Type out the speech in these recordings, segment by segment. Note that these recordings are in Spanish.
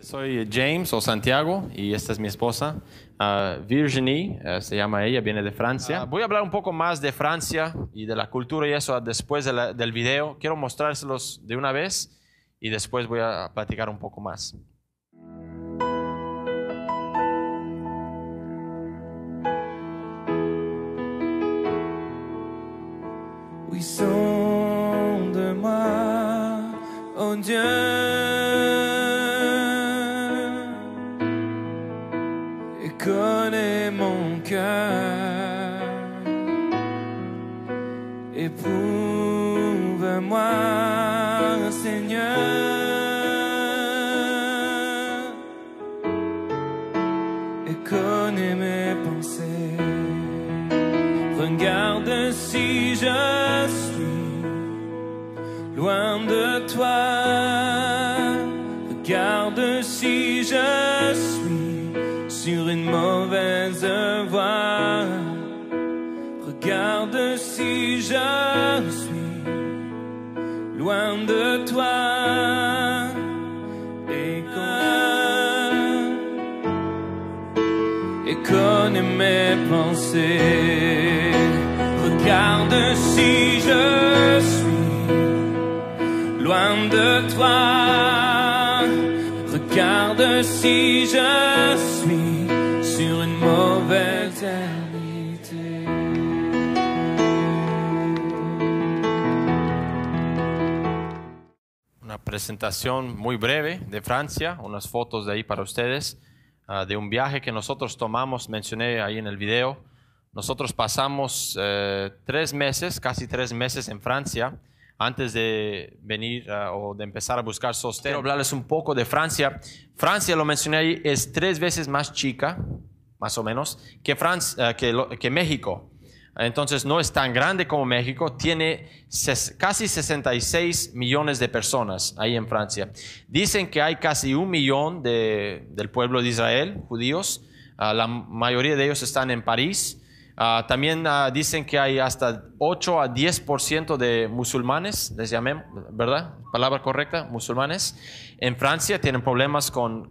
Soy James o Santiago y esta es mi esposa. Ah, Virginie eh, se llama ella, viene de Francia. Ah, voy a hablar un poco más de Francia y de la cultura y eso después del video. Quiero mostrárselos de una vez y después voy a platicar un poco más. Éprouve-moi, Seigneur, et connais mes pensées. Regarde si je suis loin de toi. Regarde si je suis sur une mauvaise je suis loin de toi. Et connais, et mes pensées. Regarde si je suis loin de toi. Regarde si je suis presentación muy breve de Francia, unas fotos de ahí para ustedes, ah, de un viaje que nosotros tomamos, mencioné ahí en el video. Nosotros pasamos eh, tres meses, casi tres meses en Francia, antes de venir ah, o de empezar a buscar sostén. Quiero hablarles un poco de Francia. Francia, lo mencioné ahí, es tres veces más chica, más o menos, que, ah, que México entonces no es tan grande como México, tiene casi 66 millones de personas ahí en Francia. Dicen que hay casi un millón del pueblo de Israel, judíos, ah, la mayoría de ellos están en París. Ah, también ah, dicen que hay hasta 8 a 10% de musulmanes, les llamé, ¿verdad? Palabra correcta, musulmanes. En Francia tienen problemas con,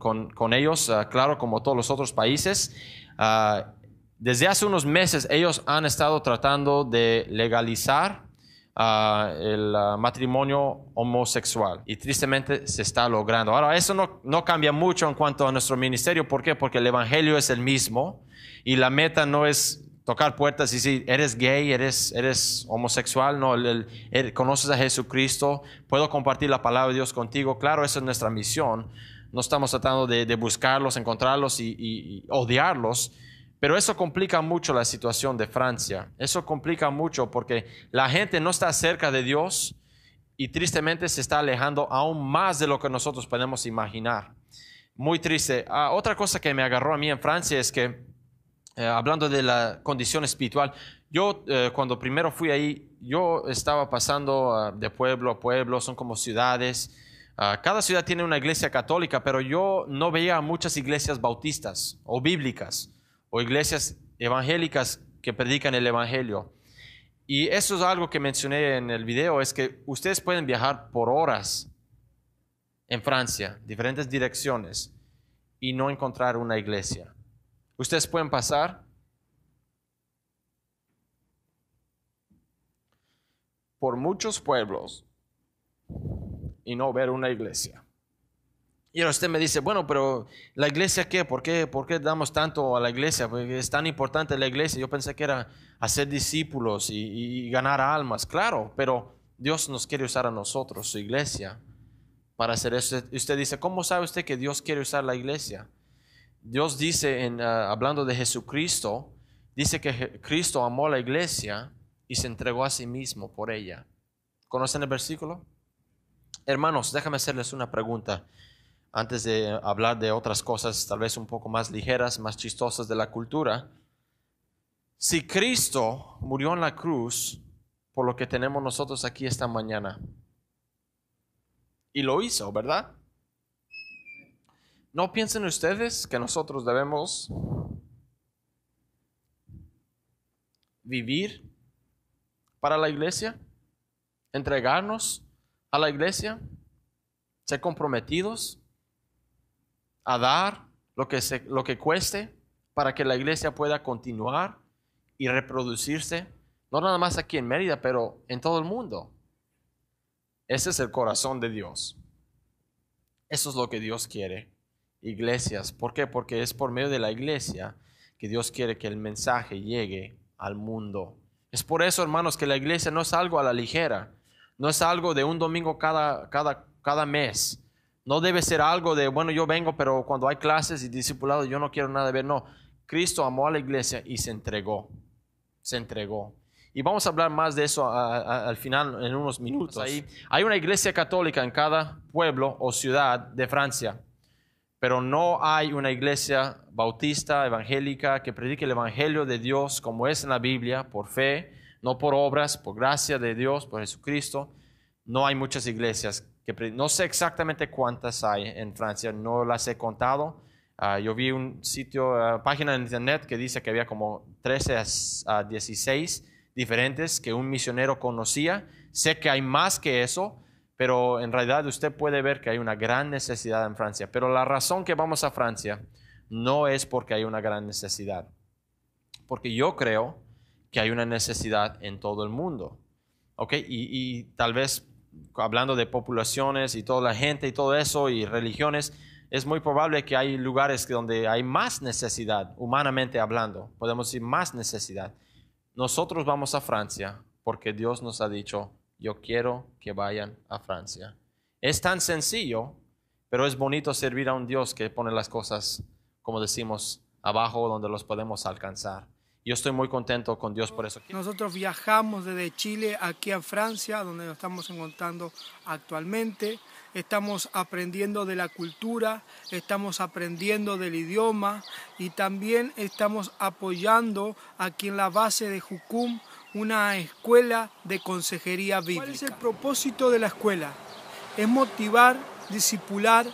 ellos, claro, como todos los otros países. Desde hace unos meses ellos han estado tratando de legalizar ah, el ah, matrimonio homosexual y tristemente se está logrando. Ahora, eso no, cambia mucho en cuanto a nuestro ministerio. ¿Por qué? Porque el Evangelio es el mismo y la meta no es tocar puertas y decir, eres gay, eres, eres homosexual, no, conoces a Jesucristo, puedo compartir la palabra de Dios contigo. Claro, esa es nuestra misión. No estamos tratando de, buscarlos, encontrarlos y odiarlos pero eso complica mucho la situación de Francia. Eso complica mucho porque la gente no está cerca de Dios y tristemente se está alejando aún más de lo que nosotros podemos imaginar. Muy triste. Ah, otra cosa que me agarró a mí en Francia es que, eh, hablando de la condición espiritual, yo eh, cuando primero fui ahí, yo estaba pasando ah, de pueblo a pueblo, son como ciudades. Ah, cada ciudad tiene una iglesia católica, pero yo no veía muchas iglesias bautistas o bíblicas o iglesias evangélicas que predican el Evangelio. Y eso es algo que mencioné en el video, es que ustedes pueden viajar por horas en Francia, diferentes direcciones, y no encontrar una iglesia. Ustedes pueden pasar por muchos pueblos y no ver una iglesia. Y usted me dice, bueno, pero la iglesia qué? ¿Por qué, ¿Por qué damos tanto a la iglesia? Porque es tan importante la iglesia. Yo pensé que era hacer discípulos y, ganar almas. Claro, pero Dios nos quiere usar a nosotros, su iglesia, para hacer eso. Usted dice, ¿cómo sabe usted que Dios quiere usar la iglesia? Dios dice, en, ah, hablando de Jesucristo, dice que Cristo amó a la iglesia y se entregó a sí mismo por ella. ¿Conocen el versículo? Hermanos, déjame hacerles una pregunta antes de hablar de otras cosas tal vez un poco más ligeras, más chistosas de la cultura, si Cristo murió en la cruz por lo que tenemos nosotros aquí esta mañana, y lo hizo, ¿verdad? ¿No piensen ustedes que nosotros debemos vivir para la iglesia? ¿Entregarnos a la iglesia? ¿Ser comprometidos? a dar lo que, se, lo que cueste para que la iglesia pueda continuar y reproducirse, no nada más aquí en Mérida, pero en todo el mundo. Ese es el corazón de Dios. Eso es lo que Dios quiere. Iglesias. ¿Por qué? Porque es por medio de la iglesia que Dios quiere que el mensaje llegue al mundo. Es por eso, hermanos, que la iglesia no es algo a la ligera. No es algo de un domingo cada, cada, cada mes. No debe ser algo de, bueno, yo vengo, pero cuando hay clases y discipulados yo no quiero nada de ver. No, Cristo amó a la iglesia y se entregó. Se entregó. Y vamos a hablar más de eso al final en unos minutos. hay una iglesia católica en cada pueblo o ciudad de Francia, pero no hay una iglesia bautista, evangélica, que predique el evangelio de Dios como es en la Biblia, por fe, no por obras, por gracia de Dios, por Jesucristo. No hay muchas iglesias no sé exactamente cuántas hay en Francia, no las he contado. Ah, yo vi un sitio, ah, página en internet que dice que había como 13 a 16 diferentes que un misionero conocía. Sé que hay más que eso, pero en realidad usted puede ver que hay una gran necesidad en Francia. Pero la razón que vamos a Francia no es porque hay una gran necesidad, porque yo creo que hay una necesidad en todo el mundo. ¿Ok? y tal vez hablando de poblaciones y toda la gente y todo eso y religiones, es muy probable que hay lugares donde hay más necesidad, humanamente hablando, podemos decir más necesidad. Nosotros vamos a Francia porque Dios nos ha dicho, yo quiero que vayan a Francia. Es tan sencillo, pero es bonito servir a un Dios que pone las cosas, como decimos, abajo donde los podemos alcanzar yo estoy muy contento con Dios por eso. Nosotros viajamos desde Chile aquí a Francia, donde nos estamos encontrando actualmente. Estamos aprendiendo de la cultura, estamos aprendiendo del idioma y también estamos apoyando aquí en la base de Jucum una escuela de consejería bíblica. ¿Cuál es el propósito de la escuela? Es motivar, discipular,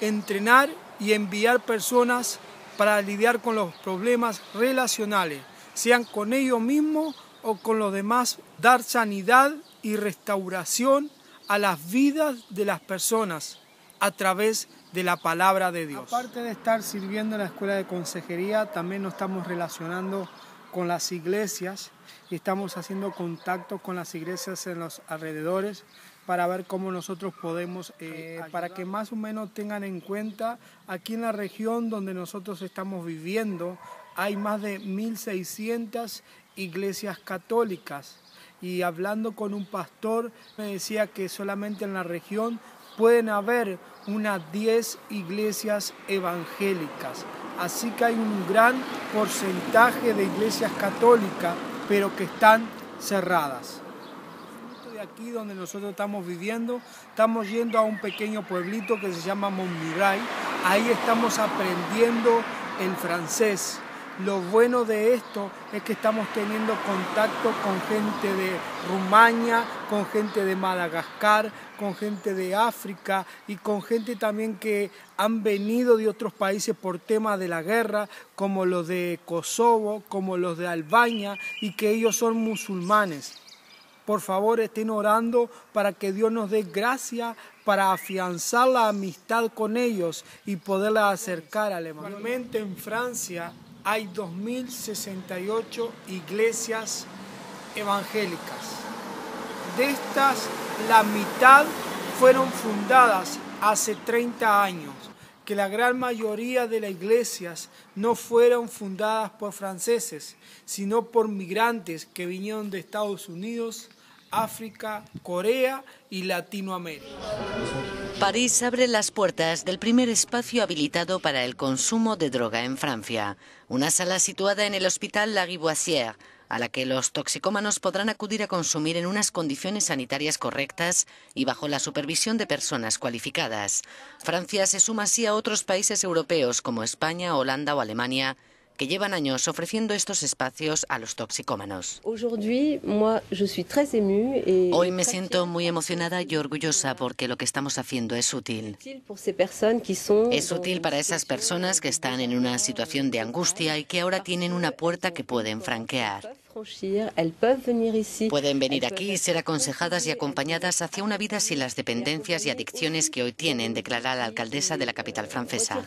entrenar y enviar personas para lidiar con los problemas relacionales sean con ellos mismos o con los demás, dar sanidad y restauración a las vidas de las personas a través de la palabra de Dios. Aparte de estar sirviendo en la escuela de consejería, también nos estamos relacionando con las iglesias y estamos haciendo contacto con las iglesias en los alrededores para ver cómo nosotros podemos, eh, para que más o menos tengan en cuenta aquí en la región donde nosotros estamos viviendo, hay más de 1.600 iglesias católicas. Y hablando con un pastor, me decía que solamente en la región pueden haber unas 10 iglesias evangélicas. Así que hay un gran porcentaje de iglesias católicas, pero que están cerradas. De aquí donde nosotros estamos viviendo, estamos yendo a un pequeño pueblito que se llama Montmirail. Ahí estamos aprendiendo el francés. Lo bueno de esto es que estamos teniendo contacto con gente de Rumania, con gente de Madagascar, con gente de África y con gente también que han venido de otros países por temas de la guerra, como los de Kosovo, como los de Albania, y que ellos son musulmanes. Por favor, estén orando para que Dios nos dé gracia para afianzar la amistad con ellos y poderla acercar Alemania. en Francia hay 2.068 iglesias evangélicas. De estas, la mitad fueron fundadas hace 30 años, que la gran mayoría de las iglesias no fueron fundadas por franceses, sino por migrantes que vinieron de Estados Unidos, África, Corea y Latinoamérica. París abre las puertas del primer espacio habilitado para el consumo de droga en Francia, una sala situada en el Hospital Lariboisière, a la que los toxicómanos podrán acudir a consumir en unas condiciones sanitarias correctas y bajo la supervisión de personas cualificadas. Francia se suma así a otros países europeos como España, Holanda o Alemania, que llevan años ofreciendo estos espacios a los toxicómanos. Hoy me siento muy emocionada y orgullosa porque lo que estamos haciendo es útil. Es útil para esas personas que están en una situación de angustia y que ahora tienen una puerta que pueden franquear. Pueden venir aquí y ser aconsejadas y acompañadas hacia una vida sin las dependencias y adicciones que hoy tienen, declara la alcaldesa de la capital francesa.